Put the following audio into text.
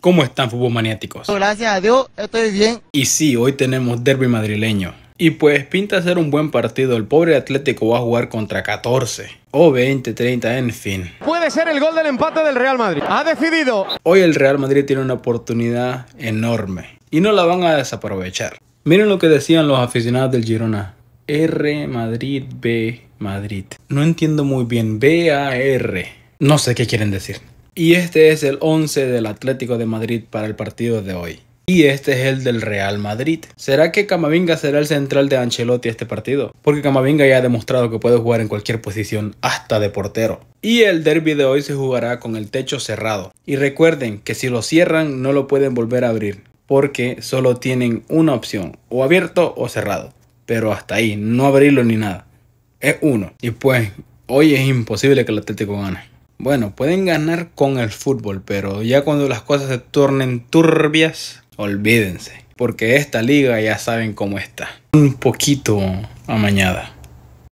¿Cómo están, fútbol maniáticos? Gracias a Dios, estoy bien. Y sí, hoy tenemos derby madrileño. Y pues pinta ser un buen partido. El pobre Atlético va a jugar contra 14 o 20, 30, en fin. Puede ser el gol del empate del Real Madrid. Ha decidido. Hoy el Real Madrid tiene una oportunidad enorme y no la van a desaprovechar. Miren lo que decían los aficionados del Girona. R Madrid B Madrid. No entiendo muy bien. B A R. No sé qué quieren decir. Y este es el 11 del Atlético de Madrid para el partido de hoy. Y este es el del Real Madrid. ¿Será que Camavinga será el central de Ancelotti este partido? Porque Camavinga ya ha demostrado que puede jugar en cualquier posición, hasta de portero. Y el derby de hoy se jugará con el techo cerrado. Y recuerden que si lo cierran no lo pueden volver a abrir, porque solo tienen una opción, o abierto o cerrado. Pero hasta ahí, no abrirlo ni nada. Es uno. Y pues, hoy es imposible que el Atlético gane. Bueno, pueden ganar con el fútbol, pero ya cuando las cosas se tornen turbias, olvídense. Porque esta liga ya saben cómo está. Un poquito amañada.